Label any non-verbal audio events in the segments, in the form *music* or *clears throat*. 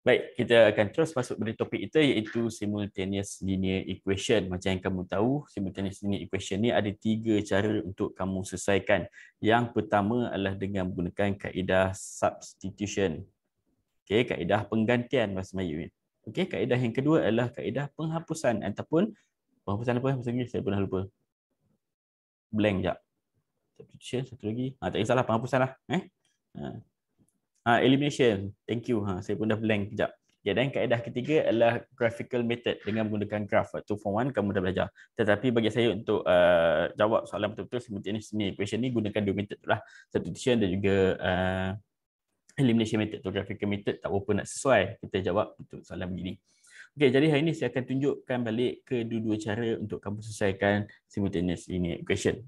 Baik, kita akan terus masuk pada topik kita iaitu simultaneous linear equation. Macam yang kamu tahu, simultaneous linear equation ni ada tiga cara untuk kamu selesaikan. Yang pertama adalah dengan menggunakan kaedah substitution. Okey, kaedah penggantian bahasa Melayu. Okey, kaedah yang kedua adalah kaedah penghapusan ataupun penghapusan apa bahasa Inggeris saya pernah lupa. Blank jap. Substitution satu lagi. Ah ha, tak kisahlah penghapusan lah. Eh? Ah. Ha, elimination. Thank you. Ha, saya pun dah blank kejap. Ya, dan kaedah ketiga adalah graphical method dengan menggunakan graf. Two form one, kamu dah belajar. Tetapi bagi saya untuk uh, jawab soalan betul-betul seperti ini, sini, equation ni gunakan dua method tu lah. Substitution dan juga uh, elimination method tu, graphical method. Tak apa nak sesuai, kita jawab untuk soalan begini. Okey, jadi hari ini saya akan tunjukkan balik kedua-dua cara untuk kamu selesaikan simultaneous ini equation.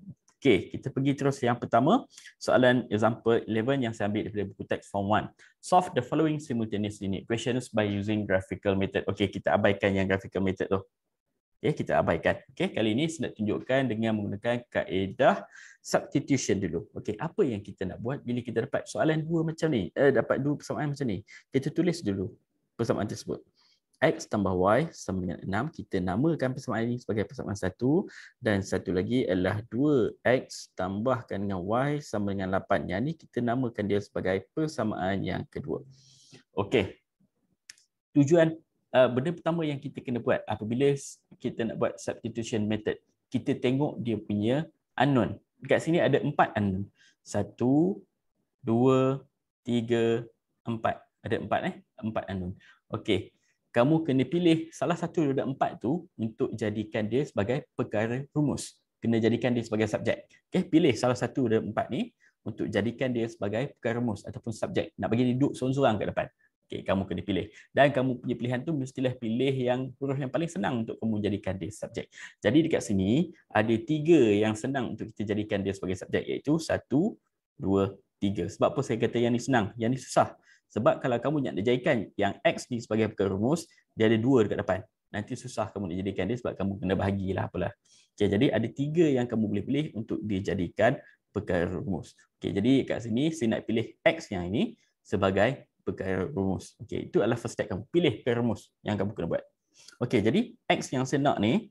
Okey, kita pergi terus yang pertama. Soalan example 11 yang saya ambil daripada buku teks form 1. Solve the following simultaneous linear equations by using graphical method. Okey, kita abaikan yang graphical method tu. Okey, kita abaikan. Okey, kali ini saya nak tunjukkan dengan menggunakan kaedah substitution dulu. Okey, apa yang kita nak buat bila kita dapat soalan dua macam ni? Eh, dapat dua persamaan macam ni. Kita tulis dulu persamaan tersebut. X tambah Y sama dengan 6. Kita namakan persamaan ini sebagai persamaan satu. Dan satu lagi adalah 2X tambahkan dengan Y sama dengan 8. Yang ini kita namakan dia sebagai persamaan yang kedua. Okey. Tujuan uh, benda pertama yang kita kena buat apabila kita nak buat substitution method. Kita tengok dia punya unknown. Dekat sini ada 4 unknown. 1, 2, 3, 4. Ada 4 eh. 4 unknown. Okey kamu kena pilih salah satu daripada empat tu untuk jadikan dia sebagai perkara rumus. Kena jadikan dia sebagai subjek. Okay, pilih salah satu daripada empat ni untuk jadikan dia sebagai perkara rumus ataupun subjek. Nak bagi dia duduk seorang-seorang kat depan. Okay, kamu kena pilih. Dan kamu punya pilihan tu mestilah pilih yang huruf yang paling senang untuk kamu jadikan dia subjek. Jadi dekat sini ada tiga yang senang untuk kita jadikan dia sebagai subjek iaitu satu, dua, tiga. Sebab apa saya kata yang ni senang, yang ni susah. Sebab kalau kamu nak jadikan yang X ni sebagai perkara rumus, dia ada dua dekat depan. Nanti susah kamu nak jadikan dia sebab kamu kena bahagilah apalah. Okay, jadi ada tiga yang kamu boleh pilih untuk dijadikan perkara rumus. Okay, jadi kat sini saya nak pilih X yang ini sebagai perkara rumus. Okay, itu adalah first step kamu. Pilih perkara rumus yang kamu kena buat. Okay, jadi X yang saya nak ni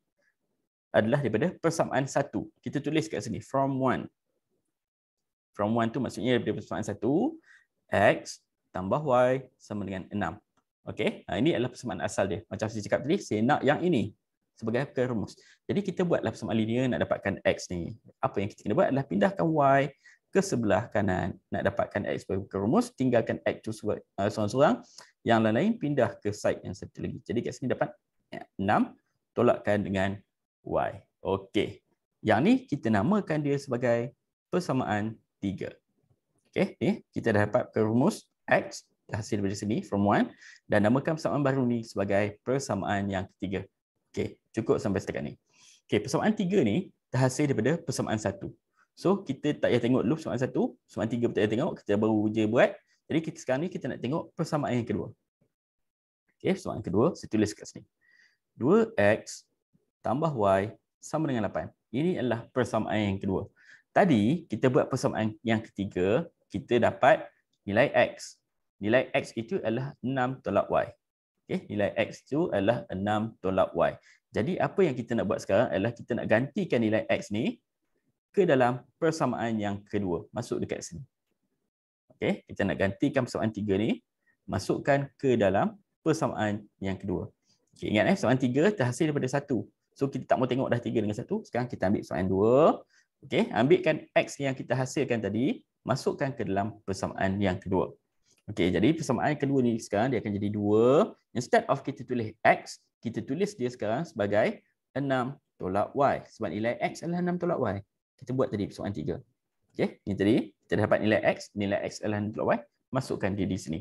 adalah daripada persamaan satu. Kita tulis kat sini, from one. From one tu maksudnya daripada persamaan satu, X tambah y sama dengan 6. Okey, ha, ini adalah persamaan asal dia. Macam saya cakap tadi, saya nak yang ini sebagai rumus. Jadi kita buatlah persamaan linear nak dapatkan x ni. Apa yang kita kena buat adalah pindahkan y ke sebelah kanan. Nak dapatkan x sebagai rumus, tinggalkan x tu uh, seorang-seorang. Yang lain-lain pindah ke side yang satu lagi. Jadi kat sini dapat 6, tolakkan dengan y. Okey, yang ni kita namakan dia sebagai persamaan 3. Okey, kita dah dapat perumus rumus. X hasil daripada sini from 1 dan namakan persamaan baru ni sebagai persamaan yang ketiga. Okey, cukup sampai setakat ni. Okey, persamaan tiga ni terhasil daripada persamaan satu. So kita tak payah tengok loop persamaan satu, persamaan tiga pun tak payah tengok, kita baru je buat. Jadi kita sekarang ni kita nak tengok persamaan yang kedua. Okey, persamaan yang kedua saya tulis kat sini. 2x tambah y sama dengan 8. Ini adalah persamaan yang kedua. Tadi kita buat persamaan yang ketiga, kita dapat nilai x nilai x itu adalah 6 tolak y. Okey, nilai x itu adalah 6 tolak y. Jadi apa yang kita nak buat sekarang adalah kita nak gantikan nilai x ni ke dalam persamaan yang kedua. Masuk dekat sini. Okay, kita nak gantikan persamaan tiga ni masukkan ke dalam persamaan yang kedua. Okey, ingat eh persamaan tiga terhasil daripada satu. So kita tak mau tengok dah tiga dengan satu. Sekarang kita ambil persamaan dua. Okay, ambilkan x yang kita hasilkan tadi, masukkan ke dalam persamaan yang kedua. Okey, jadi persamaan kedua ni sekarang dia akan jadi 2. Instead of kita tulis x, kita tulis dia sekarang sebagai 6 tolak y. Sebab nilai x adalah 6 tolak y. Kita buat tadi persamaan 3. Okey, ini tadi kita dapat nilai x, nilai x adalah 6 tolak y. Masukkan dia di sini.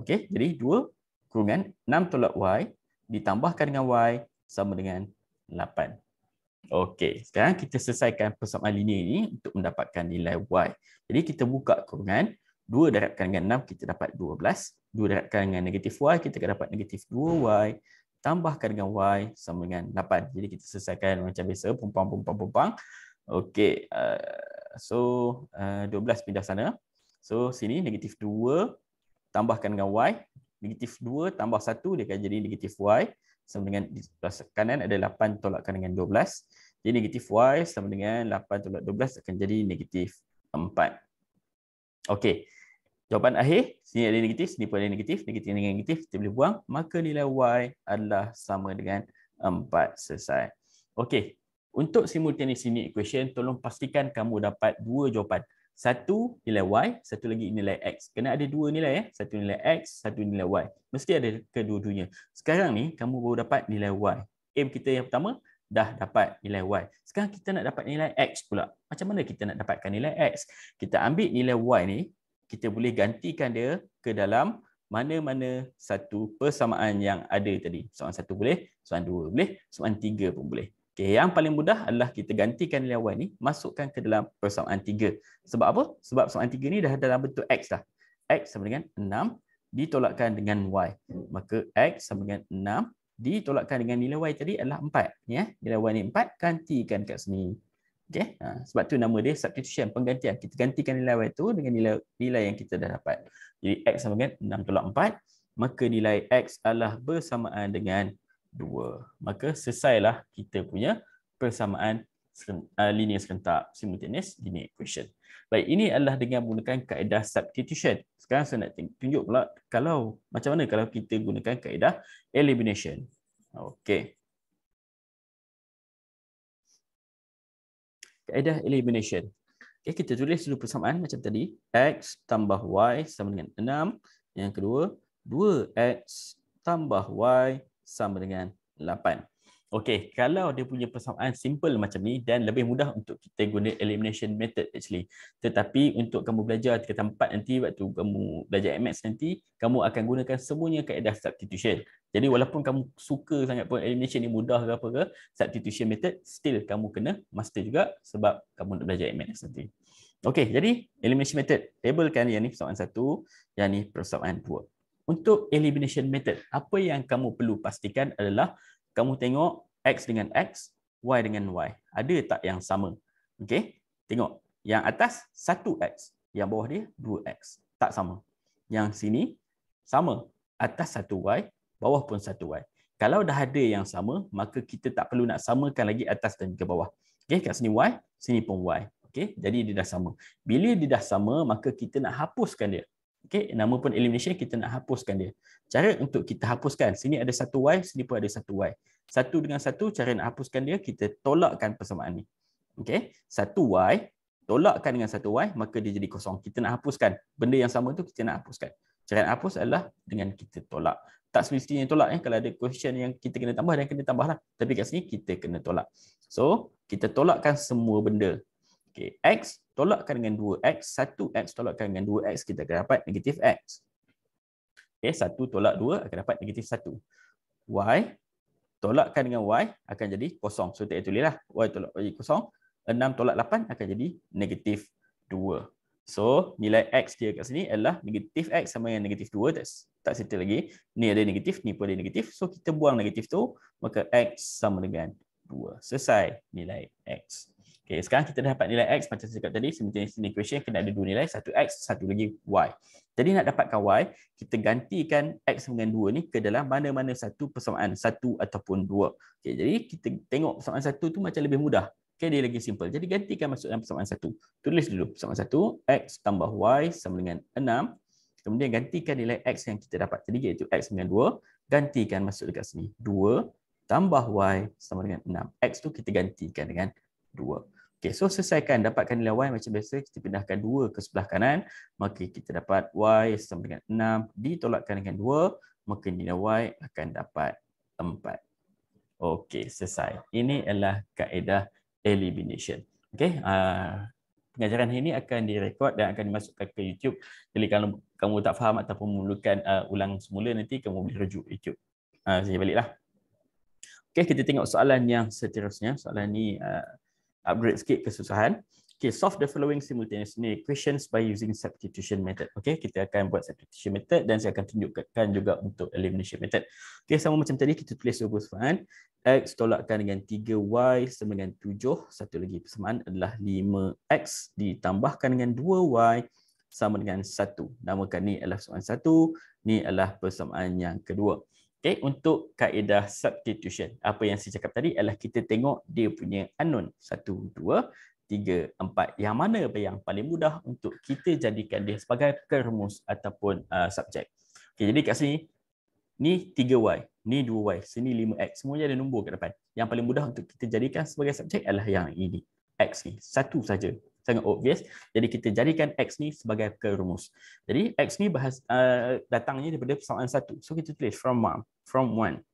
Okey, jadi 2 kurungan 6 tolak y ditambahkan dengan y sama dengan 8. Okey, sekarang kita selesaikan persamaan linear ini untuk mendapatkan nilai y. Jadi kita buka kurungan. 2 darabkan dengan enam kita dapat dua belas, dua darabkan dengan negatif y kita akan dapat negatif dua y tambahkan dengan y sama dengan lapan. jadi kita selesaikan macam biasa pumpang pumpang pumpang Okay, uh, so uh, belas pindah sana so sini negatif dua, tambahkan dengan y negatif dua tambah satu dia akan jadi negatif y sama dengan di sebelah kanan ada 8 tolakkan dengan belas, jadi negatif y sama dengan lapan tolak dua belas akan jadi negatif empat. Okey, Jawapan akhir, sini ada negatif, sini pun ada negatif, negatif dengan negatif, kita boleh buang. Maka nilai Y adalah sama dengan 4 selesai. Okey, untuk simultaneous sini equation, tolong pastikan kamu dapat dua jawapan. Satu nilai Y, satu lagi nilai X. Kena ada dua nilai, eh? satu nilai X, satu nilai Y. Mesti ada kedua-duanya. Sekarang ni, kamu baru dapat nilai Y. Aim kita yang pertama, dah dapat nilai Y. Sekarang kita nak dapat nilai X pula. Macam mana kita nak dapatkan nilai X? Kita ambil nilai Y ni, kita boleh gantikan dia ke dalam mana-mana satu persamaan yang ada tadi. Soalan satu boleh, soalan dua boleh, soalan tiga pun boleh. Okay, yang paling mudah adalah kita gantikan nilai awal ni, masukkan ke dalam persamaan tiga. Sebab apa? Sebab soalan tiga ni dah dalam bentuk X lah. X sama dengan 6 ditolakkan dengan Y. Maka X sama dengan 6 ditolakkan dengan nilai Y tadi adalah 4. Ya? Nilai Y ni 4, gantikan kat sini. Okey, ya. Ha, sebab tu nama dia substitution, penggantian. Kita gantikan nilai Y tu dengan nilai nilai yang kita dah dapat. Jadi X sama dengan 6 tolak 4. Maka nilai X adalah bersamaan dengan 2. Maka selesailah kita punya persamaan uh, linear serentak simultaneous linear equation. Baik, ini adalah dengan menggunakan kaedah substitution. Sekarang saya nak tunjuk pula kalau macam mana kalau kita gunakan kaedah elimination. Okey. kaedah elimination. Okay, kita tulis dulu persamaan macam tadi. X tambah Y sama dengan 6. Yang kedua, 2X tambah Y sama dengan 8. Okay, kalau dia punya persamaan simple macam ni dan lebih mudah untuk kita guna elimination method actually. Tetapi untuk kamu belajar ke tempat nanti waktu kamu belajar MX nanti, kamu akan gunakan semuanya kaedah substitution. Jadi walaupun kamu suka sangat pun elimination ni mudah ke apa ke, substitution method still kamu kena master juga sebab kamu nak belajar MX nanti. Okay, jadi elimination method. Tablekan yang ni persamaan satu, yang ni persamaan dua. Untuk elimination method, apa yang kamu perlu pastikan adalah kamu tengok X dengan X, Y dengan Y. Ada tak yang sama? Okey, tengok. Yang atas 1X, yang bawah dia 2X. Tak sama. Yang sini sama. Atas 1Y, bawah pun 1Y. Kalau dah ada yang sama, maka kita tak perlu nak samakan lagi atas dan juga bawah. Okey, kat sini Y, sini pun Y. Okey, jadi dia dah sama. Bila dia dah sama, maka kita nak hapuskan dia. Okay, nama pun elimination, kita nak hapuskan dia. Cara untuk kita hapuskan, sini ada satu Y, sini pun ada satu Y. Satu dengan satu, cara nak hapuskan dia, kita tolakkan persamaan ni. Okay, satu Y, tolakkan dengan satu Y, maka dia jadi kosong. Kita nak hapuskan. Benda yang sama tu, kita nak hapuskan. Cara nak hapus adalah dengan kita tolak. Tak semestinya tolak. Eh. Kalau ada question yang kita kena tambah, dan kena tambahlah. Tapi kat sini, kita kena tolak. So, kita tolakkan semua benda. Okay, X tolakkan dengan 2x, 1x tolakkan dengan 2x, kita akan dapat negatif x. Okay, 1 tolak 2 akan dapat negatif 1. Y tolakkan dengan y akan jadi kosong So tak tulilah. Y tolak y 0. 6 tolak 8 akan jadi negatif 2. So nilai x dia kat sini adalah negatif x sama dengan negatif 2. Tak, tak settle lagi. Ni ada negatif, ni pun ada negatif. So kita buang negatif tu. Maka x sama dengan 2. Selesai nilai x. Okay, sekarang kita dah dapat nilai X macam saya cakap tadi, simultaneous equation kena ada dua nilai, satu X, satu lagi Y. Jadi nak dapatkan Y, kita gantikan X dengan dua ni ke dalam mana-mana satu persamaan, satu ataupun dua. Okay, jadi kita tengok persamaan satu tu macam lebih mudah. Okay, dia lagi simple. Jadi gantikan masuk dalam persamaan satu. Tulis dulu persamaan satu, X tambah Y sama dengan enam Kemudian gantikan nilai X yang kita dapat tadi iaitu X dengan dua Gantikan masuk dekat sini. dua tambah Y sama dengan enam X tu kita gantikan dengan 2. Okay, so selesaikan dapatkan nilai y macam biasa kita pindahkan 2 ke sebelah kanan maka kita dapat y sama dengan 6 ditolakkan dengan 2 maka nilai y akan dapat 4. Okey, selesai. Ini adalah kaedah elimination. Okey, uh, ah, pengajaran ini akan direkod dan akan dimasukkan ke YouTube. Jadi kalau kamu tak faham ataupun memerlukan uh, ulang semula nanti kamu boleh rujuk YouTube. Uh, saya baliklah. Okey, kita tengok soalan yang seterusnya. Soalan ni uh, upgrade sikit kesusahan. Okay, solve the following simultaneous equations by using substitution method. Okay, kita akan buat substitution method dan saya akan tunjukkan juga untuk elimination method. Okay, sama macam tadi kita tulis dua persamaan. X tolakkan dengan 3Y sama dengan 7. Satu lagi persamaan adalah 5X ditambahkan dengan 2Y sama dengan 1. Namakan ni adalah persamaan 1. Ni adalah persamaan yang kedua. Okay, untuk kaedah substitution. Apa yang saya cakap tadi adalah kita tengok dia punya unknown. Satu, dua, tiga, empat. Yang mana yang paling mudah untuk kita jadikan dia sebagai kermus ataupun uh, subjek. Okay, jadi kat sini, ni tiga y ni dua y sini lima x Semuanya ada nombor kat depan. Yang paling mudah untuk kita jadikan sebagai subjek adalah yang ini. X ni, satu saja sangat obvious. Jadi kita jadikan X ni sebagai perkara rumus. Jadi X ni bahas, uh, datangnya daripada persamaan satu. So kita tulis from one. From one.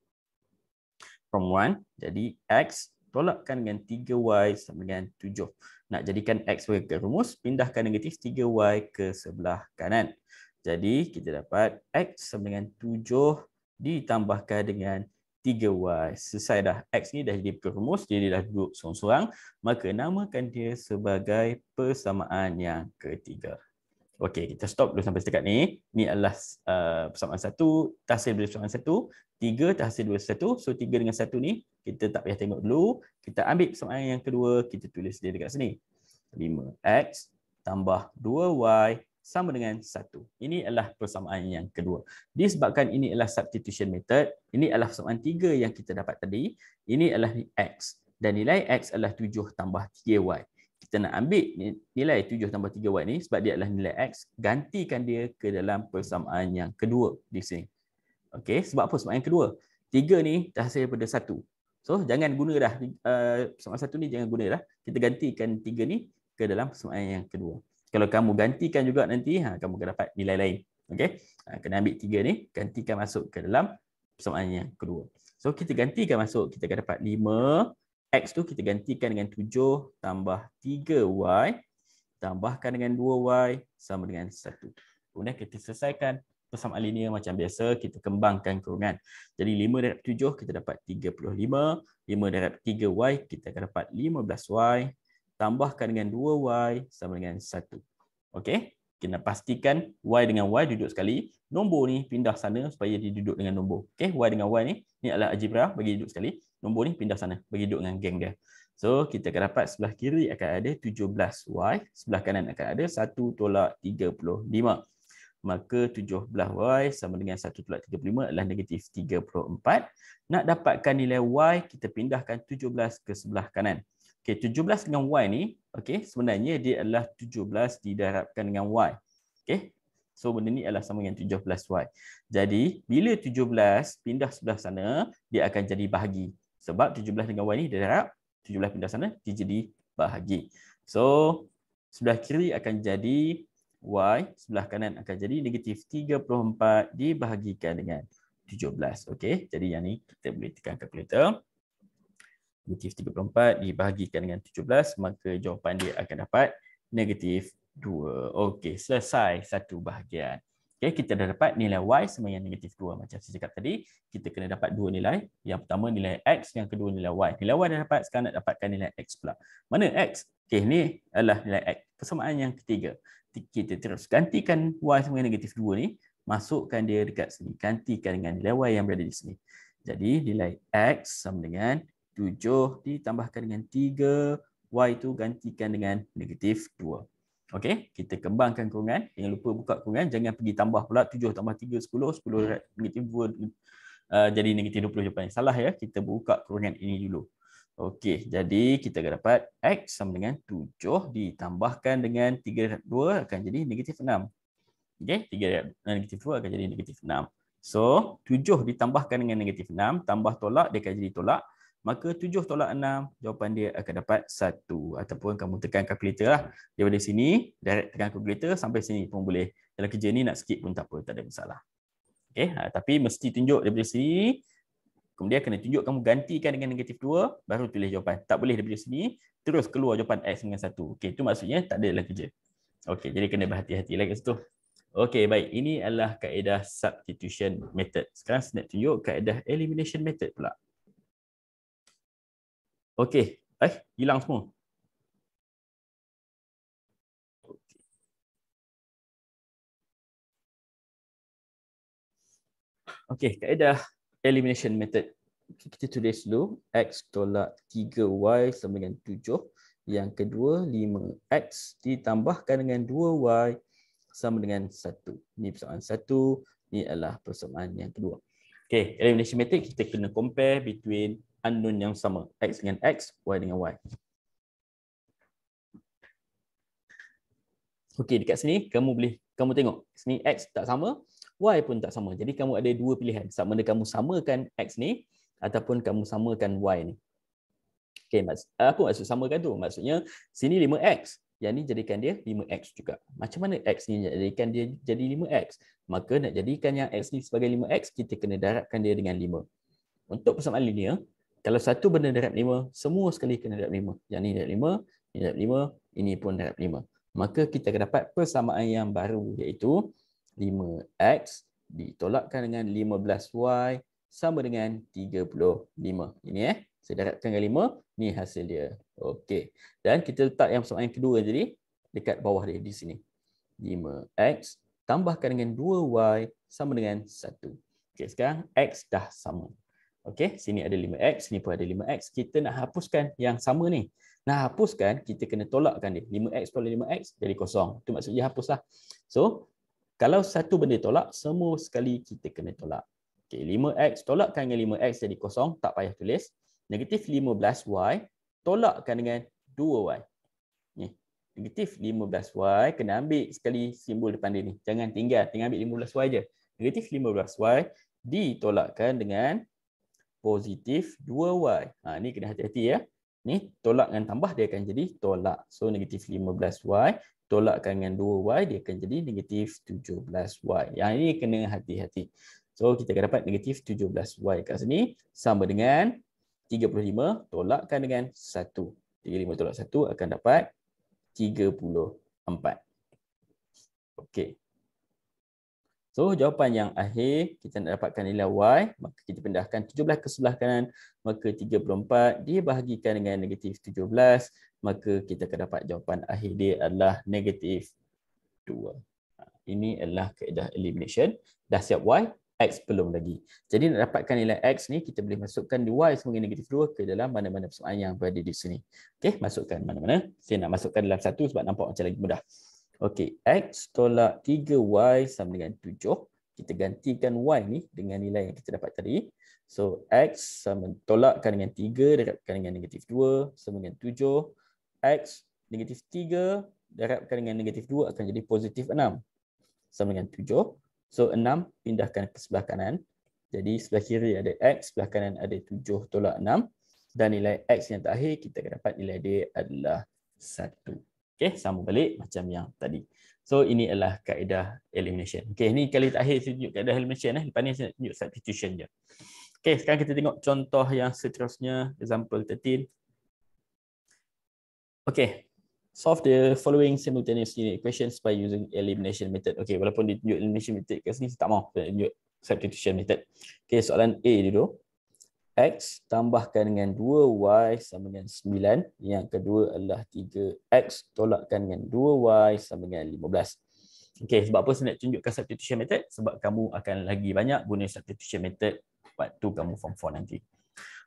From one. Jadi X tolakkan dengan 3Y sama dengan 7. Nak jadikan X sebagai perkara rumus, pindahkan negatif 3Y ke sebelah kanan. Jadi kita dapat X sama dengan 7 ditambahkan dengan 3 3Y. Selesai dah. X ni dah jadi perumus. Jadi dah duduk seorang-seorang. Maka namakan dia sebagai persamaan yang ketiga. Okey, kita stop dulu sampai setakat ni. Ni adalah uh, persamaan satu. Tahsil dari persamaan satu. Tiga tahsil dua satu. So, tiga dengan satu ni. Kita tak payah tengok dulu. Kita ambil persamaan yang kedua. Kita tulis dia dekat sini. 5X tambah 2Y sama dengan satu. Ini adalah persamaan yang kedua. Disebabkan ini adalah substitution method, ini adalah persamaan tiga yang kita dapat tadi. Ini adalah x dan nilai x adalah 7 tambah 3y. Kita nak ambil nilai 7 tambah 3y ni sebab dia adalah nilai x, gantikan dia ke dalam persamaan yang kedua di sini. Okey, sebab apa persamaan yang kedua? tiga ni dah hasil daripada satu. So jangan guna dah uh, persamaan satu ni jangan guna dah. Kita gantikan tiga ni ke dalam persamaan yang kedua kalau kamu gantikan juga nanti ha, kamu akan dapat nilai lain Okay, ha, kena ambil tiga ni gantikan masuk ke dalam soalan yang kedua so kita gantikan masuk kita akan dapat 5 x tu kita gantikan dengan 7 tambah 3 y tambahkan dengan 2y sama dengan 1. Kemudian kita selesaikan persamaan linear macam biasa, kita kembangkan kurungan. Jadi 5 darab 7 kita dapat 35, 5 darab 3y kita akan dapat 15y tambahkan dengan 2y sama dengan 1. Okey, kita pastikan y dengan y duduk sekali. Nombor ni pindah sana supaya dia duduk dengan nombor. Okey, y dengan y ni ni adalah algebra bagi duduk sekali. Nombor ni pindah sana bagi duduk dengan geng dia. So, kita akan dapat sebelah kiri akan ada 17y, sebelah kanan akan ada 1 tolak 35 maka 17y sama dengan 1 tolak 35 adalah negatif 34. Nak dapatkan nilai y, kita pindahkan 17 ke sebelah kanan. Okey, 17 dengan y ni, okey, sebenarnya dia adalah 17 didarabkan dengan y. Okey. So benda ni adalah sama dengan 17y. Jadi bila 17 pindah sebelah sana, dia akan jadi bahagi. Sebab 17 dengan y ni didarab, 17 pindah sana dia jadi bahagi. So sebelah kiri akan jadi y, sebelah kanan akan jadi negatif 34 dibahagikan dengan 17. Okey, jadi yang ni kita boleh tekan kalkulator negatif 34 dibahagikan dengan 17 maka jawapan dia akan dapat negatif 2. Okey, selesai satu bahagian. Okey, kita dah dapat nilai Y sama dengan negatif 2 macam saya cakap tadi. Kita kena dapat dua nilai. Yang pertama nilai X, yang kedua nilai Y. Nilai Y dah dapat, sekarang nak dapatkan nilai X pula. Mana X? Okey, ni adalah nilai X. Persamaan yang ketiga. Kita terus gantikan Y sama dengan negatif 2 ni. Masukkan dia dekat sini. Gantikan dengan nilai Y yang berada di sini. Jadi nilai X sama dengan 7 ditambahkan dengan 3 y tu gantikan dengan negatif 2 Okey, kita kembangkan kurungan jangan lupa buka kurungan jangan pergi tambah pula 7 tambah 3 10 10 negatif 2 uh, jadi negatif 20 jawapan salah ya kita buka kurungan ini dulu Okey, jadi kita akan dapat X sama dengan 7 ditambahkan dengan 3 2 akan jadi negatif 6. Okey, 3 negatif 2 akan jadi negatif 6. So, 7 ditambahkan dengan negatif 6, tambah tolak, dia akan jadi tolak maka 7 tolak 6 jawapan dia akan dapat 1 ataupun kamu tekan calculator lah daripada sini direct tekan calculator sampai sini pun boleh dalam kerja ni nak skip pun tak apa tak ada masalah Okay, ha, tapi mesti tunjuk daripada sini kemudian kena tunjuk kamu gantikan dengan negatif 2 baru tulis jawapan tak boleh daripada sini terus keluar jawapan x dengan 1 okey tu maksudnya tak ada lagi kerja Okay, jadi kena berhati-hati lagi kat situ Okey baik ini adalah kaedah substitution method. Sekarang saya nak tunjuk kaedah elimination method pula. Okey. Eh, hilang semua. Okey, kaedah elimination method. Kita tulis dulu. X tolak 3Y sama dengan 7. Yang kedua, 5X ditambahkan dengan 2Y sama dengan 1. Ini persamaan 1. Ini adalah persamaan yang kedua. Okey, elimination method kita kena compare between unknown yang sama. X dengan X, Y dengan Y. Okey, dekat sini kamu boleh kamu tengok. Sini X tak sama, Y pun tak sama. Jadi kamu ada dua pilihan. Sama ada kamu samakan X ni ataupun kamu samakan Y ni. Okey, maksud, apa maksud samakan tu? Maksudnya sini 5X. Yang ni jadikan dia 5X juga. Macam mana X ni jadikan dia jadi 5X? Maka nak jadikan yang X ni sebagai 5X, kita kena daratkan dia dengan 5. Untuk persamaan linear, ya, kalau satu benda darab lima, semua sekali kena darab 5. Yang ni darab lima, ini darab 5, ini pun darab lima. Maka kita akan dapat persamaan yang baru iaitu 5x ditolakkan dengan 15y sama dengan 35. Ini eh. Saya darabkan dengan 5, ini hasil dia. Okey. Dan kita letak yang persamaan yang kedua jadi dekat bawah dia di sini. 5x tambahkan dengan 2y sama dengan 1. Okey, sekarang x dah sama. Okey, sini ada 5x, sini pun ada 5x. Kita nak hapuskan yang sama ni. Nak hapuskan, kita kena tolakkan dia. 5x tolak 5x jadi kosong. Itu maksudnya hapuslah. So, kalau satu benda tolak, semua sekali kita kena tolak. Okey, 5x tolakkan dengan 5x jadi kosong, tak payah tulis. Negatif 15y tolakkan dengan 2y. Ni. Negatif 15y kena ambil sekali simbol depan dia ni. Jangan tinggal, tinggal ambil 15y je. Negatif 15y ditolakkan dengan positif 2y. Ha, ni kena hati-hati ya. Ni tolak dengan tambah dia akan jadi tolak. So negatif 15y tolakkan dengan 2y dia akan jadi negatif 17y. Yang ha, ini kena hati-hati. So kita akan dapat negatif 17y kat sini sama dengan 35 tolakkan dengan 1. 35 tolak 1 akan dapat 34. Okey. So jawapan yang akhir kita nak dapatkan nilai Y maka kita pindahkan 17 ke sebelah kanan maka 34 dibahagikan dengan negatif 17 maka kita akan dapat jawapan akhir dia adalah negatif 2. Ha, ini adalah keadaan elimination. Dah siap Y, X belum lagi. Jadi nak dapatkan nilai X ni kita boleh masukkan Y sebagai negatif 2 ke dalam mana-mana persoalan yang berada di sini. Okay, masukkan mana-mana. Saya nak masukkan dalam satu sebab nampak macam lagi mudah. Okey, X tolak 3Y sama dengan 7. Kita gantikan Y ni dengan nilai yang kita dapat tadi. So, X sama tolakkan dengan 3, darabkan dengan negatif 2, sama dengan 7. X negatif 3, darabkan dengan negatif 2 akan jadi positif 6. Sama dengan 7. So, 6 pindahkan ke sebelah kanan. Jadi, sebelah kiri ada X, sebelah kanan ada 7 tolak 6. Dan nilai X yang terakhir, kita akan dapat nilai dia adalah 1. Okey, sama balik macam yang tadi. So ini adalah kaedah elimination. Okey, ini kali terakhir saya tunjuk kaedah elimination eh. Lepas ni saya tunjuk substitution je. Okey, sekarang kita tengok contoh yang seterusnya, example 13. Okey. Solve the following simultaneous unit equations by using elimination method. Okey, walaupun ditunjuk elimination method kat sini saya tak mau tunjuk substitution method. Okey, soalan A dulu. X tambahkan dengan 2Y sama dengan 9. Yang kedua adalah 3X tolakkan dengan 2Y sama dengan 15. Okay, sebab apa saya nak tunjukkan substitution method? Sebab kamu akan lagi banyak guna substitution method waktu kamu form 4 nanti.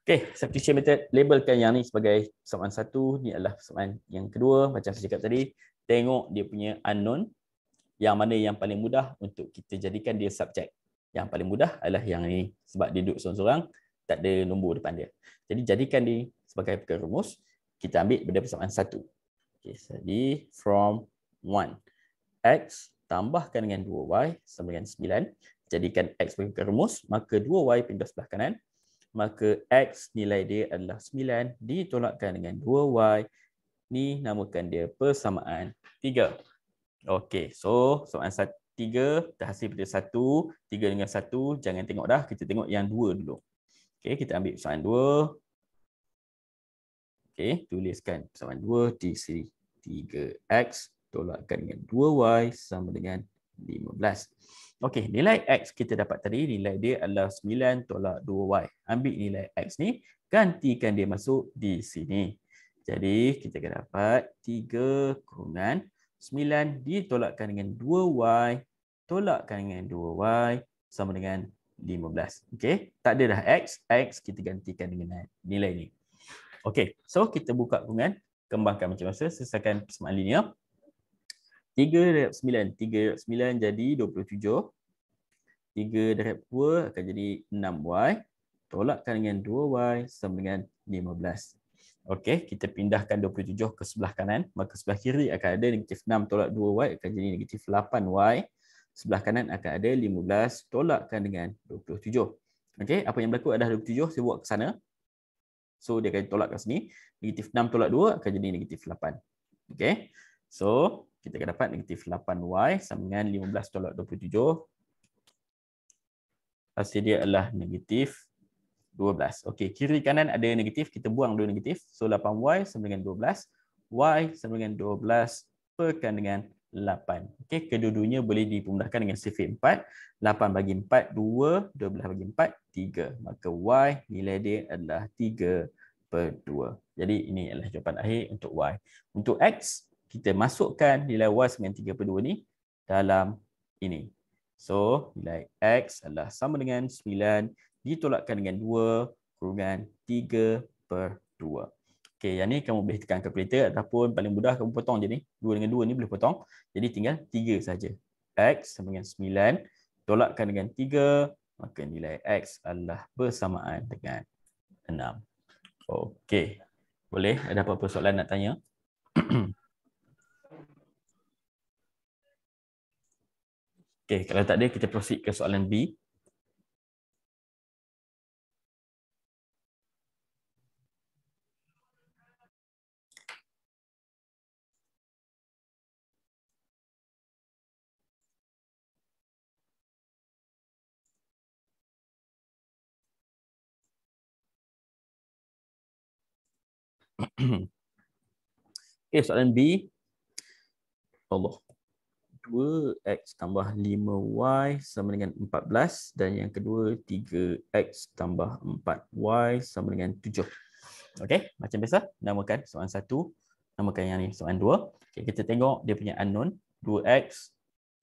Okay, substitution method labelkan yang ni sebagai soalan satu. Ini adalah soalan yang kedua. Macam saya cakap tadi, tengok dia punya unknown. Yang mana yang paling mudah untuk kita jadikan dia subjek? Yang paling mudah adalah yang ini. sebab dia duduk seorang-seorang tak ada nombor depan dia. Jadi jadikan dia sebagai perkara rumus, kita ambil benda persamaan satu. Okay, jadi from 1, x tambahkan dengan 2y sama dengan 9. Jadikan x sebagai perkara rumus, maka 2y pindah sebelah kanan. Maka x nilai dia adalah 9 ditolakkan dengan 2y. Ni namakan dia persamaan 3. Okey, so soalan persamaan 3 terhasil pada 1, 3 dengan 1, jangan tengok dah, kita tengok yang 2 dulu. Okey, kita ambil soalan 2. Okey, tuliskan soalan 2 di sini. 3x tolakkan dengan 2y sama dengan 15. Okey, nilai x kita dapat tadi, nilai dia adalah 9 tolak 2y. Ambil nilai x ni, gantikan dia masuk di sini. Jadi, kita akan dapat 3 kurungan 9 ditolakkan dengan 2y, tolakkan dengan 2y sama dengan 15. Okey, tak ada dah x, x kita gantikan dengan nilai ni. Okey, so kita buka kumpulan kembangkan macam biasa sesuaikan persamaan linear. 3 darab 9, 3 darab 9 jadi 27. 3 darab 2 akan jadi 6y. Tolakkan dengan 2y sama dengan 15. Okey, kita pindahkan 27 ke sebelah kanan. Maka sebelah kiri akan ada negatif 6 tolak 2y akan jadi negatif 8y sebelah kanan akan ada 15 tolakkan dengan 27. Okey, apa yang berlaku adalah 27 saya buat ke sana. So dia akan tolak ke sini, negatif 6 tolak 2 akan jadi negatif 8. Okey. So kita akan dapat negatif 8y sama dengan 15 tolak 27. Hasil dia adalah negatif 12. Okey, kiri kanan ada negatif, kita buang dua negatif. So 8y sama dengan 12, y sama dengan 12 pekan dengan 8. Okey, kedua boleh dipumudahkan dengan sifir 4. 8 bagi 4, 2. 12 bagi 4, 3. Maka Y nilai dia adalah 3 per 2. Jadi ini adalah jawapan akhir untuk Y. Untuk X, kita masukkan nilai Y dengan 3 per 2 ni dalam ini. So, nilai X adalah sama dengan 9 ditolakkan dengan 2 kurungan 3 per 2. Okey, yang ni kamu boleh tekan calculator ataupun paling mudah kamu potong je ni. 2 dengan 2 ni boleh potong. Jadi tinggal 3 saja. X sama dengan 9. Tolakkan dengan 3. Maka nilai X adalah bersamaan dengan 6. Okey. Boleh? Ada apa-apa soalan nak tanya? *clears throat* Okey, kalau tak ada kita proceed ke soalan B. *clears throat* okay, soalan B. Allah. 2x tambah 5y sama dengan 14. Dan yang kedua, 3x tambah 4y sama dengan 7. Okay, macam biasa. Namakan soalan 1. Namakan yang ni soalan 2. Okay, kita tengok dia punya unknown. 2x,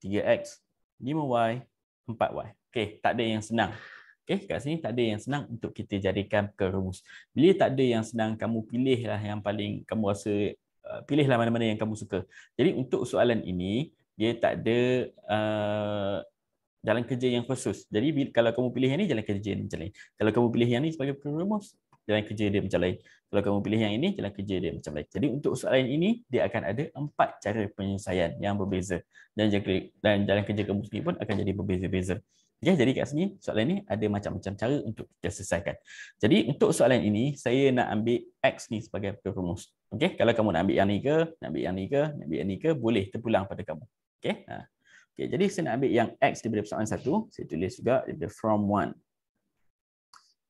3x, 5y, 4y. Okay, tak ada yang senang. Okey, eh, kat sini tak ada yang senang untuk kita jadikan perumus. Bila tak ada yang senang, kamu pilihlah yang paling kamu rasa uh, pilihlah mana-mana yang kamu suka. Jadi untuk soalan ini, dia tak ada uh, jalan kerja yang khusus. Jadi bila, kalau kamu pilih yang ini, jalan kerja dia macam lain. Kalau kamu pilih yang ini sebagai perumus, jalan kerja dia macam lain. Kalau kamu pilih yang ini, jalan kerja dia macam lain. Jadi untuk soalan ini, dia akan ada empat cara penyelesaian yang berbeza. Dan, dan jalan kerja kamu sendiri pun akan jadi berbeza-beza. Okay, ya, jadi kat sini soalan ni ada macam-macam cara untuk kita selesaikan. Jadi untuk soalan ini saya nak ambil X ni sebagai perumus. Okay, kalau kamu nak ambil yang ni ke, nak ambil yang ni ke, nak ambil yang ni ke, boleh terpulang pada kamu. Okay, ha. okay jadi saya nak ambil yang X daripada soalan satu, saya tulis juga daripada from one.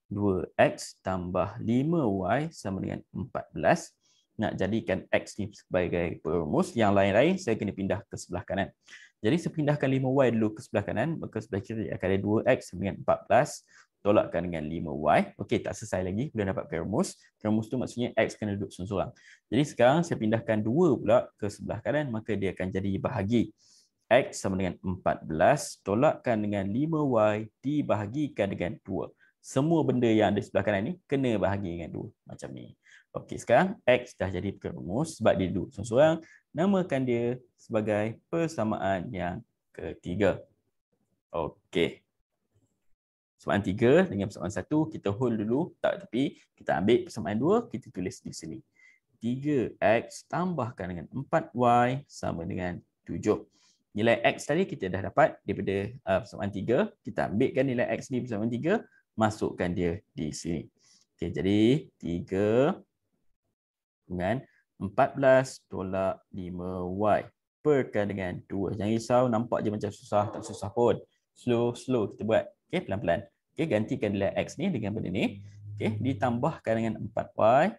2x tambah 5y sama dengan 14 nak jadikan x ni sebagai perumus yang lain-lain saya kena pindah ke sebelah kanan jadi sepindahkan 5y dulu ke sebelah kanan, maka sebelah kiri akan ada 2x dengan 14 tolakkan dengan 5y. Okey, tak selesai lagi. Belum dapat permus. Permus tu maksudnya x kena duduk seorang-seorang. Jadi sekarang saya pindahkan 2 pula ke sebelah kanan, maka dia akan jadi bahagi x sama dengan 14 tolakkan dengan 5y dibahagikan dengan 2. Semua benda yang ada sebelah kanan ni kena bahagi dengan 2 macam ni. Okey, sekarang x dah jadi permus sebab dia duduk seorang-seorang namakan dia sebagai persamaan yang ketiga. Okey. Persamaan tiga dengan persamaan satu, kita hold dulu. Tak, tapi kita ambil persamaan dua, kita tulis di sini. 3x tambahkan dengan 4y sama dengan 7. Nilai x tadi kita dah dapat daripada uh, persamaan tiga Kita ambilkan nilai x di persamaan tiga masukkan dia di sini. Okey, jadi 3 dengan 14 tolak 5y perkan dengan 2. Jangan risau, nampak je macam susah, tak susah pun. Slow, slow kita buat. Okey, pelan-pelan. Okey, gantikan nilai x ni dengan benda ni. Okey, ditambahkan dengan 4y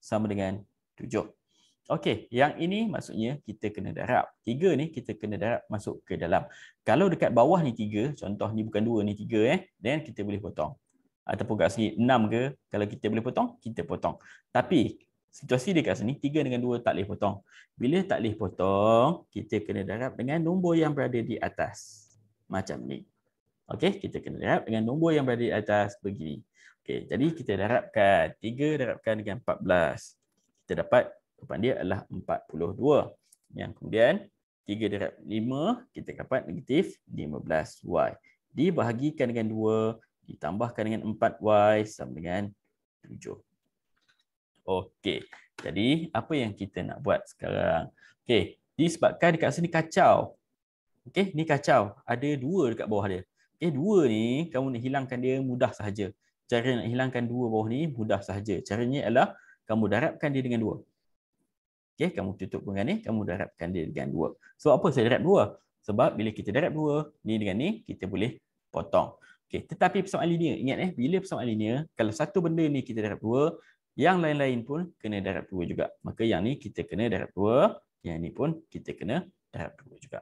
sama dengan 7. Okey, yang ini maksudnya kita kena darab. 3 ni kita kena darab masuk ke dalam. Kalau dekat bawah ni 3, contoh ni bukan 2 ni 3 eh, then kita boleh potong. Ataupun kat sini 6 ke, kalau kita boleh potong, kita potong. Tapi situasi dekat sini 3 dengan 2 tak boleh potong. Bila tak boleh potong, kita kena darab dengan nombor yang berada di atas. Macam ni. Okey, kita kena darab dengan nombor yang berada di atas begini. Okey, jadi kita darabkan 3 darabkan dengan 14. Kita dapat jawapan dia adalah 42. Yang kemudian 3 darab 5 kita dapat negatif 15y. Dibahagikan dengan 2 ditambahkan dengan 4y sama dengan 7. Okey. Jadi apa yang kita nak buat sekarang? Okey, disebabkan dekat sini kacau. Okey, ni kacau. Ada dua dekat bawah dia. Okey, dua ni kamu nak hilangkan dia mudah sahaja. Cara nak hilangkan dua bawah ni mudah sahaja. Caranya adalah kamu darabkan dia dengan dua. Okey, kamu tutup dengan ni, kamu darabkan dia dengan dua. So apa saya darab dua? Sebab bila kita darab dua, ni dengan ni kita boleh potong. Okey, tetapi persoalan linear, ingat eh bila persoalan linear, kalau satu benda ni kita darab dua, yang lain-lain pun kena darab dua juga. Maka yang ni kita kena darab dua. Yang ni pun kita kena darab dua juga.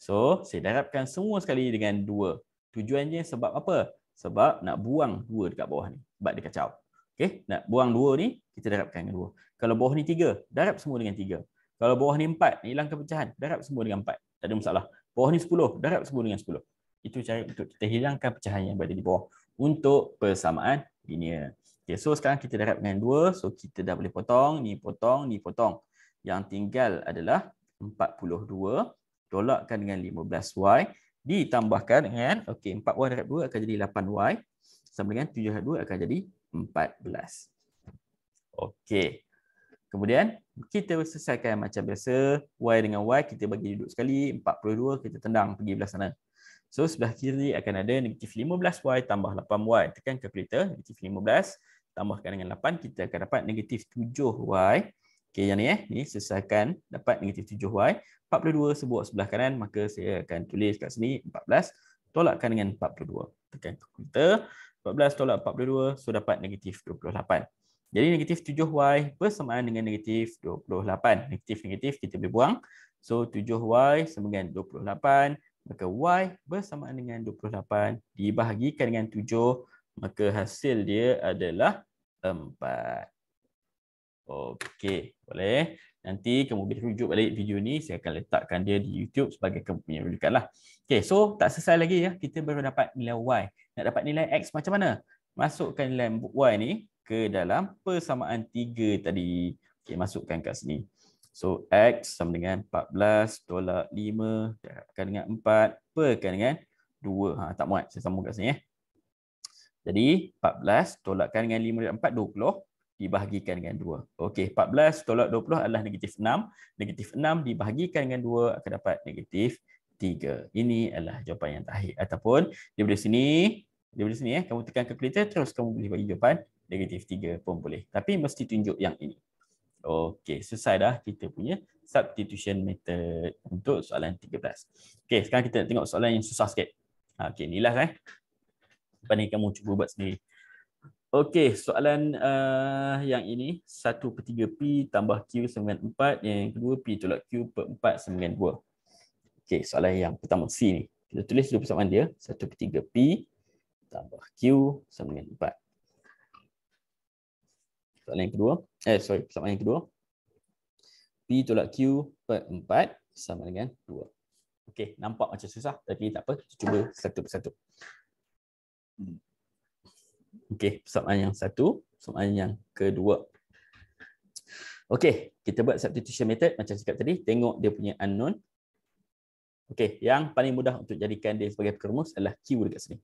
So, saya darabkan semua sekali dengan dua. Tujuannya sebab apa? Sebab nak buang dua dekat bawah ni. Sebab dia kacau. Okay? Nak buang dua ni, kita darabkan dengan dua. Kalau bawah ni tiga, darab semua dengan tiga. Kalau bawah ni empat, hilangkan pecahan. Darab semua dengan empat. Tak ada masalah. Bawah ni sepuluh, darab semua dengan sepuluh. Itu cara untuk kita hilangkan pecahan yang berada di bawah. Untuk persamaan linear. Okay, so sekarang kita dah wrap dengan 2. So kita dah boleh potong, ni potong, ni potong. Yang tinggal adalah 42. Tolakkan dengan 15Y. Ditambahkan dengan okay, 4Y darab 2 akan jadi 8Y. Sama dengan 7 darab 2 akan jadi 14. Okey. Kemudian kita selesaikan macam biasa. Y dengan Y kita bagi duduk sekali. 42 kita tendang pergi belah sana. So sebelah kiri akan ada negatif 15Y tambah 8Y. Tekan calculator negatif 15 tambahkan dengan 8 kita akan dapat negatif 7y. Okey yang ni eh ni sesakan dapat negatif 7y. 42 sebuah sebelah kanan maka saya akan tulis kat sini 14 tolakkan dengan 42. Tekan kita 14 tolak 42 so dapat negatif 28. Jadi negatif 7y bersamaan dengan negatif 28. Negatif negatif kita boleh buang. So 7y sama dengan 28 maka y bersamaan dengan 28 dibahagikan dengan 7 maka hasil dia adalah empat. Okey, boleh. Nanti kemudian rujuk balik video ni, saya akan letakkan dia di YouTube sebagai kemudian rujukan lah. Okey, so tak selesai lagi ya. Kita baru dapat nilai Y. Nak dapat nilai X macam mana? Masukkan nilai Y ni ke dalam persamaan 3 tadi. Okey, masukkan kat sini. So X sama dengan 14 tolak 5 dekatkan dengan 4 perkan dengan 2. Ha, tak muat, saya sambung kat sini ya. Eh. Jadi 14 tolakkan dengan 5 darab 4, 20 dibahagikan dengan 2. Okey, 14 tolak 20 adalah negatif 6. Negatif 6 dibahagikan dengan 2 akan dapat negatif 3. Ini adalah jawapan yang terakhir. Ataupun dia boleh sini, dia boleh sini eh. Kamu tekan calculator terus kamu boleh bagi jawapan negatif 3 pun boleh. Tapi mesti tunjuk yang ini. Okey, selesai dah kita punya substitution method untuk soalan 13. Okey, sekarang kita nak tengok soalan yang susah sikit. Okey, inilah eh apa ni kamu cuba buat sendiri. Okey, soalan uh, yang ini 1 per 3 P tambah Q 94 yang kedua P tolak Q per 4 92. Okey, soalan yang pertama C ni. Kita tulis dulu persamaan dia. 1 per 3 P tambah Q 94. Soalan yang kedua. Eh, sorry. Persamaan yang kedua. P tolak Q per 4 sama dengan 2. Okey, nampak macam susah. Tapi tak apa. Kita cuba satu persatu. Okey, soalan yang satu, soalan yang kedua. Okey, kita buat substitution method macam cakap tadi, tengok dia punya unknown. Okey, yang paling mudah untuk jadikan dia sebagai perkara rumus adalah Q dekat sini.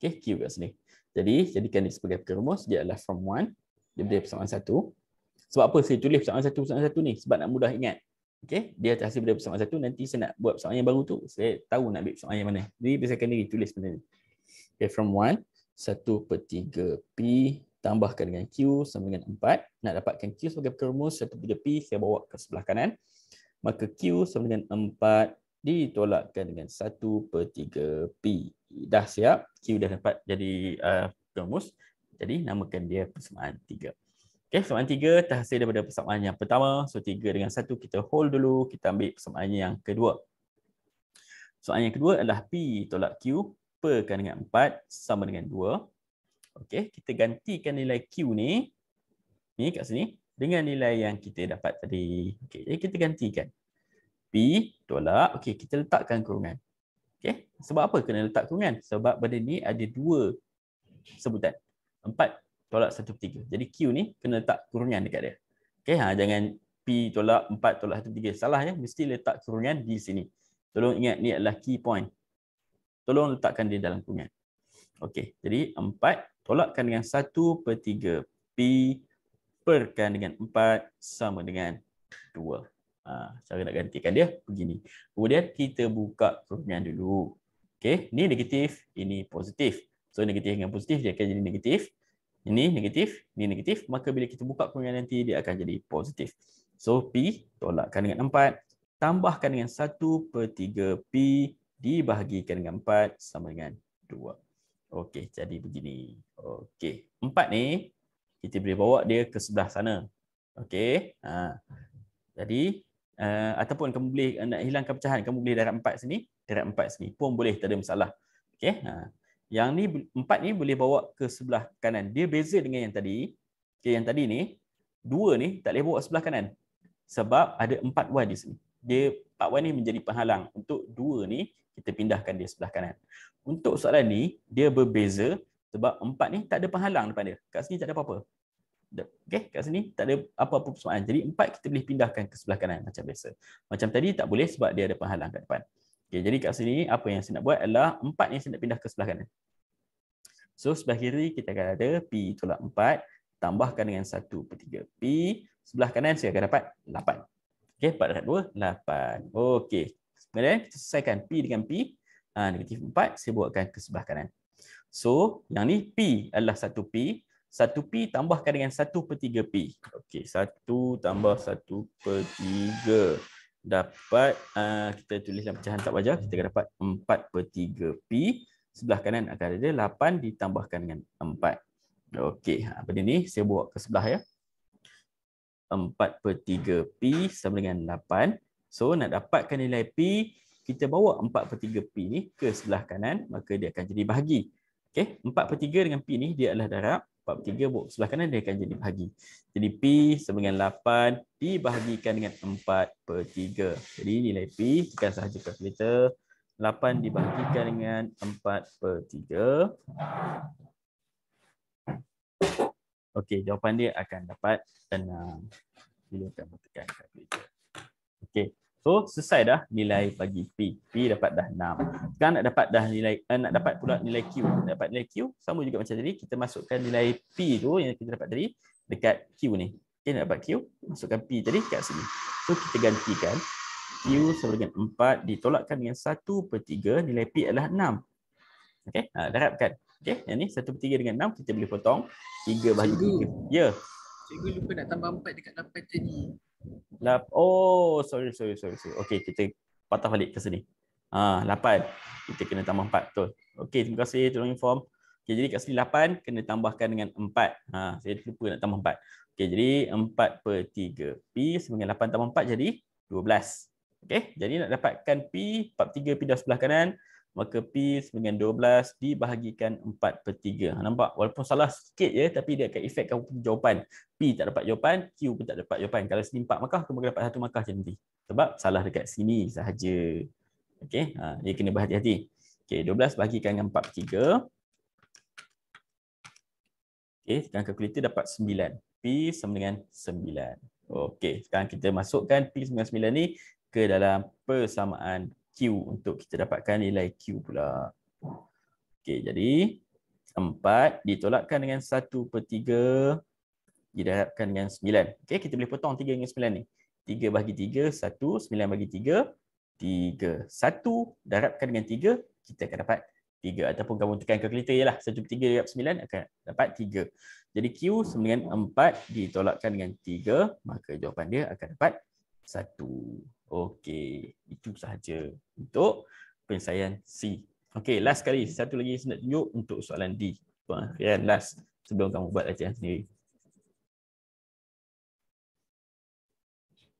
Okey, Q dekat sini. Jadi, jadikan dia sebagai perkara rumus, dia adalah from 1, dia boleh persamaan 1. Sebab apa saya tulis persamaan 1, persamaan 1 ni? Sebab nak mudah ingat. Okey, dia terhasil berdiri persamaan 1, nanti saya nak buat persamaan yang baru tu, saya tahu nak ambil persamaan yang mana. Jadi, biasakan diri tulis benda ni okay, from 1, 1 per 3 P tambahkan dengan Q sama dengan 4. Nak dapatkan Q sebagai perkara rumus, 1 3 P saya bawa ke sebelah kanan. Maka Q sama dengan 4 ditolakkan dengan 1 per 3 P. Dah siap, Q dah dapat jadi uh, perkara rumus. Jadi namakan dia persamaan 3. Okay, persamaan 3 terhasil daripada persamaan yang pertama. So 3 dengan 1 kita hold dulu, kita ambil persamaan yang kedua. Soalan yang kedua adalah P tolak Q perkan dengan 4 sama dengan 2. Okey, kita gantikan nilai Q ni ni kat sini dengan nilai yang kita dapat tadi. Okay, jadi kita gantikan. P tolak, okey kita letakkan kurungan. Okey, sebab apa kena letak kurungan? Sebab benda ni ada dua sebutan. 4 tolak 1 per 3. Jadi Q ni kena letak kurungan dekat dia. Okey, ha jangan P tolak 4 tolak 1 per 3. Salah ya, mesti letak kurungan di sini. Tolong ingat ni adalah key point tolong letakkan dia dalam kurungan. Okey, jadi 4 tolakkan dengan 1 per 3 P perkan dengan 4 sama dengan 2. Ha, cara nak gantikan dia begini. Kemudian kita buka kurungan dulu. Okey, ni negatif, ini positif. So negatif dengan positif dia akan jadi negatif. Ini negatif, ini negatif. Maka bila kita buka kurungan nanti dia akan jadi positif. So P tolakkan dengan 4 tambahkan dengan 1 per 3 P dibahagikan dengan 4 sama dengan 2. Okey, jadi begini. Okey, 4 ni kita boleh bawa dia ke sebelah sana. Okey. Ha. Jadi uh, ataupun kamu boleh eh, nak hilangkan pecahan, kamu boleh darab 4 sini, darab 4 sini pun boleh, tak ada masalah. Okey. Ha. Yang ni 4 ni boleh bawa ke sebelah kanan. Dia beza dengan yang tadi. Okey, yang tadi ni 2 ni tak boleh bawa sebelah kanan. Sebab ada 4 y di sini dia part one ni menjadi penghalang untuk dua ni kita pindahkan dia sebelah kanan. Untuk soalan ni dia berbeza sebab empat ni tak ada penghalang depan dia. Kat sini tak ada apa-apa. Okey, kat sini tak ada apa-apa persoalan. Jadi empat kita boleh pindahkan ke sebelah kanan macam biasa. Macam tadi tak boleh sebab dia ada penghalang kat depan. Okey, jadi kat sini apa yang saya nak buat adalah empat ni saya nak pindah ke sebelah kanan. So sebelah kiri kita akan ada P tolak 4 tambahkan dengan 1 per 3 P. Sebelah kanan saya akan dapat 8. Okey, pada darab 2, 8. Okey. Kemudian kita selesaikan P dengan P. Ha, negatif 4, saya buatkan ke sebelah kanan. So, yang ni P adalah 1P. 1P tambahkan dengan 1 per 3P. Okey, 1 tambah 1 per 3. Dapat, uh, kita tulis dalam pecahan tak wajar, kita akan dapat 4 per 3P. Sebelah kanan akan ada 8 ditambahkan dengan 4. Okey, apa ah, dia ni? Saya buat ke sebelah ya. 4 per 3 P sama dengan 8. So nak dapatkan nilai P, kita bawa 4 per 3 P ni ke sebelah kanan, maka dia akan jadi bahagi. Okay. 4 per 3 dengan P ni dia adalah darab. 4 per 3 buat sebelah kanan dia akan jadi bahagi. Jadi P sama dengan 8 dibahagikan dengan 4 per 3. Jadi nilai P, bukan sahaja kalkulator, 8 dibahagikan dengan 4 per 3. Okey, jawapan dia akan dapat tenang. Bila kita tekan kat kerja. Okey. So, selesai dah nilai bagi P. P dapat dah 6. Sekarang nak dapat dah nilai eh, nak dapat pula nilai Q. Nak dapat nilai Q sama juga macam tadi kita masukkan nilai P tu yang kita dapat tadi dekat Q ni. Okey, nak dapat Q, masukkan P tadi kat sini. So, kita gantikan Q sama dengan 4 ditolakkan dengan 1 per 3 nilai P adalah 6. Okey, ha, darabkan. Okay, yang ni 1 per 3 dengan 6 kita boleh potong 3 bahagi 3. Ya. Yeah. Cikgu lupa nak tambah 4 dekat dalam pattern ni. Lap oh, sorry, sorry, sorry. sorry. Okay kita patah balik ke sini. Ha, 8. Kita kena tambah 4, betul. Okay terima kasih tolong inform. Okey, jadi kat sini 8 kena tambahkan dengan 4. Ha, saya lupa nak tambah 4. Okay jadi 4 per 3 P sebenarnya 8 tambah 4 jadi 12. Okay jadi nak dapatkan P, 43 P dah sebelah kanan, maka P sebagian 12 dibahagikan 4 per 3. Ha, nampak? Walaupun salah sikit ya, tapi dia akan efek kamu jawapan. P tak dapat jawapan, Q pun tak dapat jawapan. Kalau sini 4 markah, kamu akan dapat 1 markah macam nanti. Sebab salah dekat sini sahaja. okay ha, dia kena berhati-hati. Okey, 12 bahagikan dengan 4 per 3. Okey, sekarang kalkulator dapat 9. P sama dengan 9. Okey, sekarang kita masukkan P sama dengan 9 ni ke dalam persamaan Q untuk kita dapatkan nilai Q pula. Okay, jadi 4 ditolakkan dengan 1 per 3 didapatkan dengan 9. Okay, kita boleh potong 3 dengan 9 ni. 3 bagi 3, 1. 9 bagi 3, 3. 1 darabkan dengan 3, kita akan dapat 3. Ataupun kamu tekan kalkulator je lah. 1 per 3 darab 9 akan dapat 3. Jadi Q sama dengan 4 ditolakkan dengan 3. Maka jawapan dia akan dapat 1. Okey, itu sahaja untuk penyelesaian C. Okey, last kali satu lagi saya nak tunjuk untuk soalan D. Yeah, last, sebelum kamu buat latihan sendiri.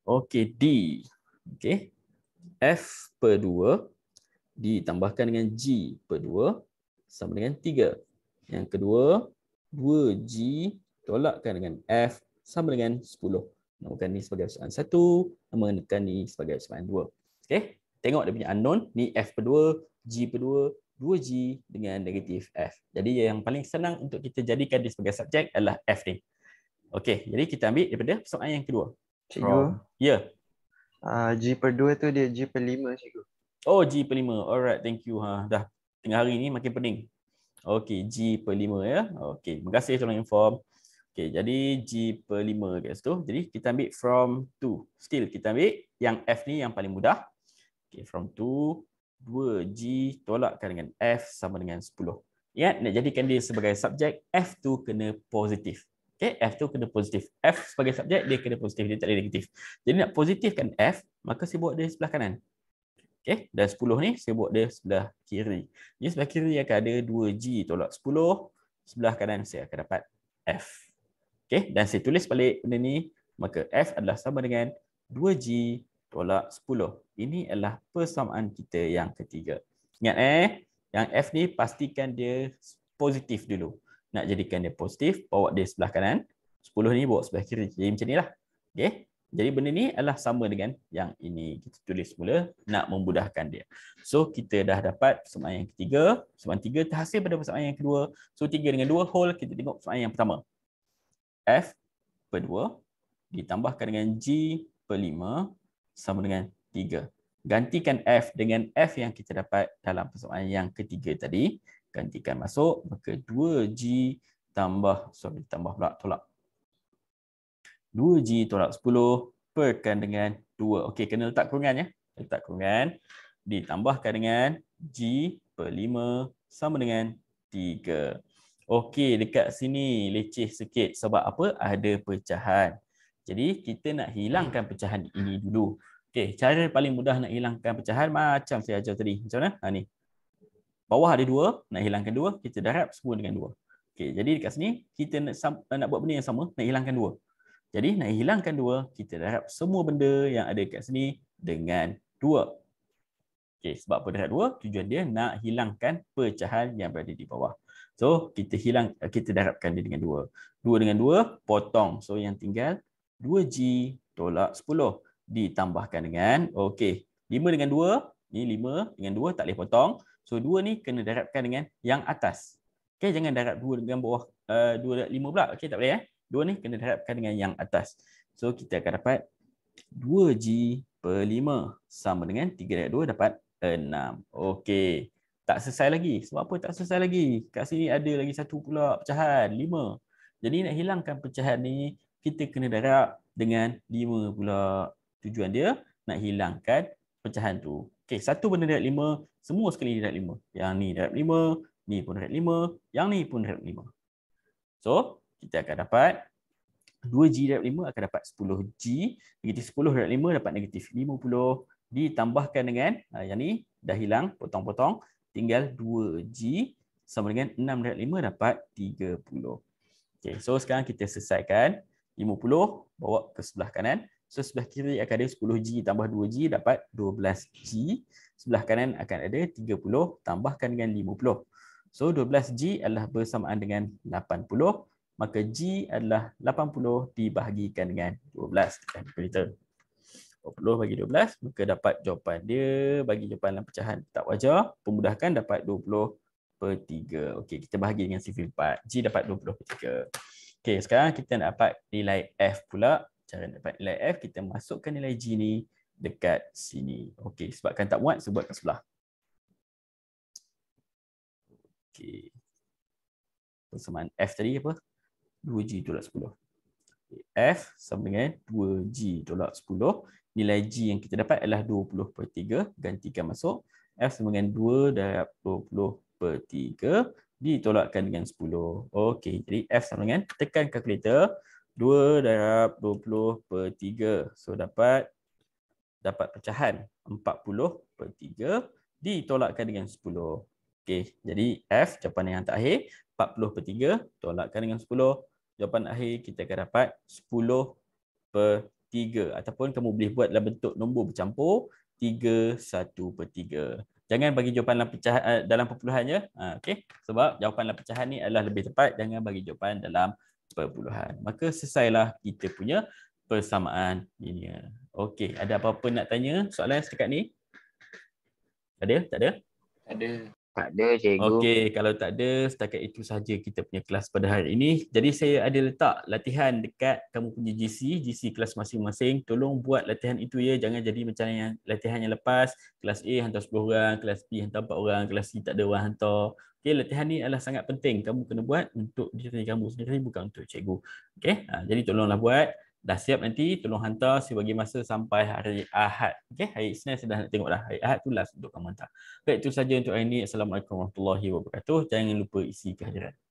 Okey, D. Okey, F per 2 ditambahkan dengan G per 2 sama dengan 3. Yang kedua, 2G tolakkan dengan F sama dengan 10. Namakan ini sebagai soalan 1 menekan ni sebagai F2. Okey. Tengok dia punya unknown ni F2, per G2, per 2G dengan negatif F. Jadi yang paling senang untuk kita jadikan dia sebagai subjek adalah F ni. Okey, jadi kita ambil daripada soalan yang kedua. Cikgu. Ya. Yeah. Uh, G per 2 tu dia G per 5 cikgu. Oh G per 5. Alright, thank you. Ha, dah tengah hari ni makin pening. Okey, G per 5 ya. Okey, terima kasih tolong inform. Okay, jadi G per 5 kat situ. Jadi kita ambil from 2. Still kita ambil yang F ni yang paling mudah. Okay, from 2, 2G tolakkan dengan F sama dengan 10. Ingat, nak jadikan dia sebagai subjek, F tu kena positif. Okay, F tu kena positif. F sebagai subjek, dia kena positif, dia tak ada negatif. Jadi nak positifkan F, maka saya buat dia sebelah kanan. Okay, dan 10 ni saya buat dia sebelah kiri. Jadi sebelah kiri akan ada 2G tolak 10, sebelah kanan saya akan dapat F. Okay, dan saya tulis balik benda ni, maka F adalah sama dengan 2G tolak 10. Ini adalah persamaan kita yang ketiga. Ingat eh, yang F ni pastikan dia positif dulu. Nak jadikan dia positif, bawa dia sebelah kanan. 10 ni bawa sebelah kiri. Jadi macam ni lah. Okey. Jadi benda ni adalah sama dengan yang ini kita tulis semula nak memudahkan dia. So kita dah dapat persamaan yang ketiga, persamaan tiga terhasil pada persamaan yang kedua. So tiga dengan dua whole kita tengok persamaan yang pertama. F per 2 ditambahkan dengan G per 5 sama dengan 3. Gantikan F dengan F yang kita dapat dalam persoalan yang ketiga tadi. Gantikan masuk, maka 2G tambah, sorry, tambah pula tolak. 2G tolak 10 perkan dengan 2. Okey, kena letak kurungan ya. Letak kurungan. Ditambahkan dengan G per 5 sama dengan 3 okey dekat sini leceh sikit sebab apa ada pecahan jadi kita nak hilangkan pecahan ini dulu okey cara paling mudah nak hilangkan pecahan macam saya ajar tadi macam mana ha ni bawah ada dua nak hilangkan dua kita darab semua dengan dua okey jadi dekat sini kita nak nak buat benda yang sama nak hilangkan dua jadi nak hilangkan dua kita darab semua benda yang ada dekat sini dengan dua okey sebab apa darab dua tujuan dia nak hilangkan pecahan yang berada di bawah So kita hilang eh, kita darabkan dia dengan 2. 2 dengan 2 potong. So yang tinggal 2g tolak 10 ditambahkan dengan okey. 5 dengan 2 ni 5 dengan 2 tak boleh potong. So 2 ni kena darabkan dengan yang atas. Okey jangan darab 2 dengan bawah a uh, 2 darab 5 pula. Okey tak boleh eh. 2 ni kena darabkan dengan yang atas. So kita akan dapat 2g per 5 sama dengan 3 darab 2 dapat 6. Okey tak selesai lagi. Sebab apa tak selesai lagi? Kat sini ada lagi satu pula pecahan, lima. Jadi nak hilangkan pecahan ni, kita kena darab dengan lima pula tujuan dia nak hilangkan pecahan tu. Okey, satu benda darab lima, semua sekali darab lima. Yang ni darab lima, ni pun darab lima, yang ni pun darab lima. So, kita akan dapat 2G darab 5 akan dapat 10G Negatif 10 darab 5 dapat negatif 50 Ditambahkan dengan ah, yang ni dah hilang potong-potong tinggal 2G sama dengan 6 darat 5 dapat 30. Okay, so sekarang kita selesaikan 50 bawa ke sebelah kanan. So sebelah kiri akan ada 10G tambah 2G dapat 12G. Sebelah kanan akan ada 30 tambahkan dengan 50. So 12G adalah bersamaan dengan 80. Maka G adalah 80 dibahagikan dengan 12. Kita boleh tahu. 20 bagi 12 maka dapat jawapan dia bagi jawapan dalam pecahan tak wajar pemudahkan dapat 20 per 3. Okay, kita bahagi dengan sifil 4. G dapat 20 per 3. Okay, sekarang kita nak dapat nilai F pula. Cara nak dapat nilai F kita masukkan nilai G ni dekat sini. Okay, sebabkan tak muat sebab kat sebelah. Okey. Persamaan F tadi apa? 2G tolak 10. F sama dengan 2G tolak 10 nilai G yang kita dapat adalah 20 per 3 gantikan masuk F sama dengan 2 darab 20 per 3 ditolakkan dengan 10 Okey, jadi F sama dengan tekan kalkulator 2 darab 20 per 3 so dapat dapat pecahan 40 per 3 ditolakkan dengan 10 Okey, jadi F jawapan yang terakhir 40 per 3 tolakkan dengan 10 jawapan akhir kita akan dapat 10 per 3 3 ataupun kamu boleh buat dalam bentuk nombor bercampur 3 1 per 3. Jangan bagi jawapan eh, dalam pecah dalam perpuluhannya. Ha okey. Sebab jawapan dalam pecahan ni adalah lebih tepat jangan bagi jawapan dalam perpuluhan. Maka selesailah kita punya persamaan linear. Ya. Okey, ada apa-apa nak tanya soalan setakat ni? Ada? Tak ada? Ada. Tak ada cikgu. Okey, kalau tak ada setakat itu saja kita punya kelas pada hari ini. Jadi saya ada letak latihan dekat kamu punya GC, GC kelas masing-masing. Tolong buat latihan itu ya. Jangan jadi macam yang latihan yang lepas. Kelas A hantar 10 orang, kelas B hantar 4 orang, kelas C tak ada orang hantar. Okey, latihan ni adalah sangat penting. Kamu kena buat untuk diri kamu sendiri, bukan untuk cikgu. Okey, ha, jadi tolonglah buat dah siap nanti tolong hantar si bagi masa sampai hari Ahad okey hari Isnin sudah nak tengoklah hari Ahad tu last untuk kamu hantar baik itu saja untuk hari ini assalamualaikum warahmatullahi wabarakatuh jangan lupa isi kehadiran